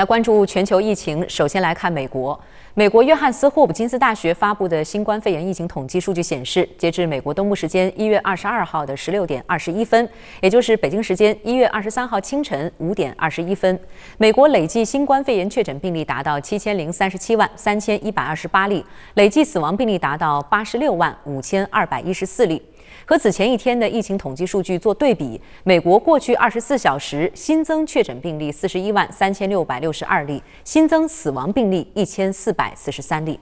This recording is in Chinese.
来关注全球疫情。首先来看美国，美国约翰斯霍普金斯大学发布的新冠肺炎疫情统计数据显示，截至美国东部时间一月二十二号的十六点二十一分，也就是北京时间一月二十三号清晨五点二十一分，美国累计新冠肺炎确诊病例达到七千零三十七万三千一百二十八例，累计死亡病例达到八十六万五千二百一十四例。和此前一天的疫情统计数据做对比，美国过去24小时新增确诊病例41万3662例，新增死亡病例1443例。